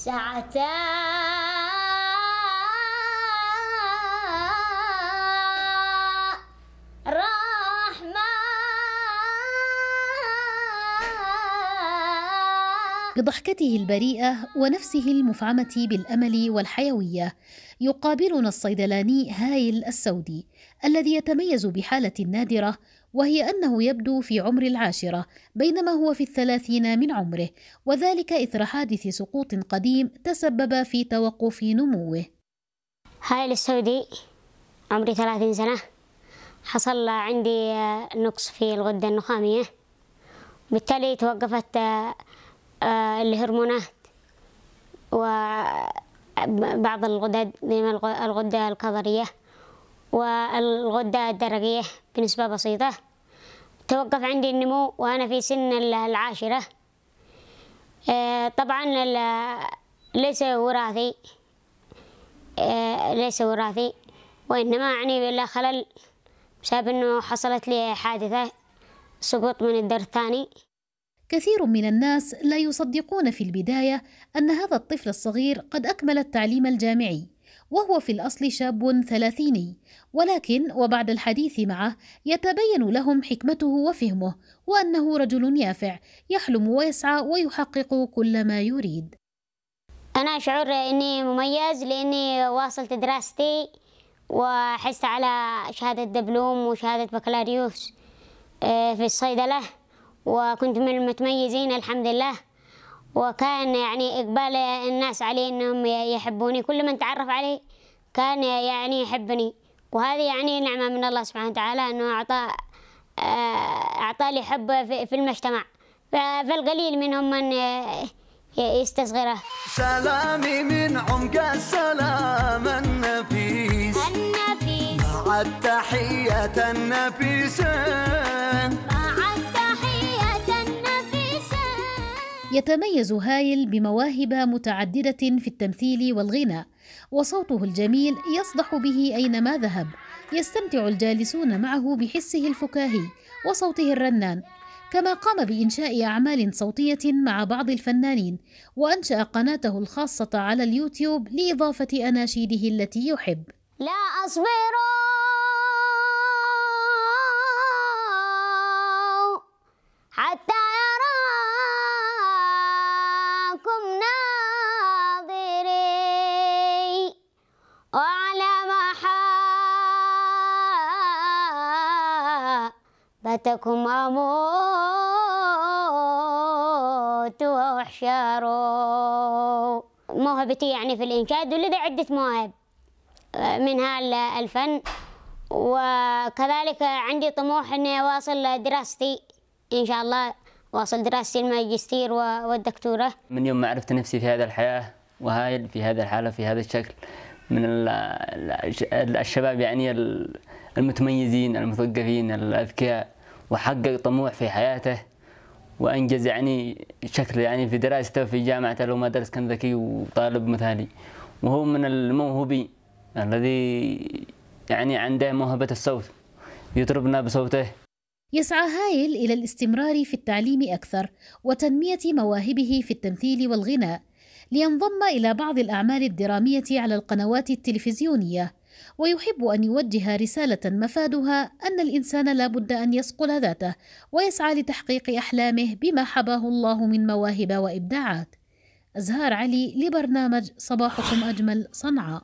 بضحكته البريئة ونفسه المفعمة بالأمل والحيوية يقابلنا الصيدلاني هايل السودي الذي يتميز بحالة نادرة وهي أنه يبدو في عمر العاشرة بينما هو في الثلاثين من عمره وذلك إثر حادث سقوط قديم تسبب في توقف نموه هاي السعودي عمري ثلاثين سنة حصل عندي آه، نقص في الغدة النخامية بالتالي توقفت آه، آه، الهرمونات وبعض الغدد الغدة الكظرية والغدة الدرقية بنسبة بسيطة توقف عندي النمو وأنا في سن العاشرة آه، طبعا ليس وراثي آه، ليس وراثي وإنما يعني بلا خلل بسبب أنه حصلت لي حادثة سقوط من الدر الثاني كثير من الناس لا يصدقون في البداية أن هذا الطفل الصغير قد أكمل التعليم الجامعي وهو في الأصل شاب ثلاثيني ولكن وبعد الحديث معه يتبين لهم حكمته وفهمه وأنه رجل يافع يحلم ويسعى ويحقق كل ما يريد أنا أشعر أني مميز لأني واصلت دراستي وحست على شهادة دبلوم وشهادة بكالوريوس آه، في الصيدلة وكنت من المتميزين الحمد لله وكان يعني إقبال الناس علي أنهم يحبوني كل من تعرف علي كان يعني يحبني وهذه يعني نعمة من الله سبحانه وتعالى أنه أعطى آه، أعطى لي حب في المجتمع فالقليل منهم من آه، يستصغره سلامي من عمق السلام النفيس النفيس مع التحية النفيسة يتميز هايل بمواهب متعددة في التمثيل والغناء وصوته الجميل يصدح به أينما ذهب يستمتع الجالسون معه بحسه الفكاهي وصوته الرنان كما قام بإنشاء أعمال صوتية مع بعض الفنانين وأنشأ قناته الخاصة على اليوتيوب لإضافة أناشيده التي يحب لا أصبر فتكم أموت وأحشر موهبتي يعني في الإنشاد ولدي عدة مواهب منها الفن وكذلك عندي طموح أني أواصل دراستي إن شاء الله واصل دراستي الماجستير والدكتورة من يوم ما عرفت نفسي في هذا الحياة وهايل في هذا الحالة في هذا الشكل من الشباب يعني المتميزين المثقفين الأذكياء وحقق طموح في حياته وانجز يعني شكل يعني في دراسته في جامعته لو ما درس كان ذكي وطالب مثالي وهو من الموهوبين الذي يعني عنده موهبة الصوت يطربنا بصوته يسعى هايل إلى الاستمرار في التعليم أكثر وتنمية مواهبه في التمثيل والغناء لينضم إلى بعض الأعمال الدرامية على القنوات التلفزيونية ويحب أن يوجه رسالة مفادها أن الإنسان لا بد أن يصقل ذاته ويسعى لتحقيق أحلامه بما حباه الله من مواهب وإبداعات أزهار علي لبرنامج صباحكم أجمل صنعاء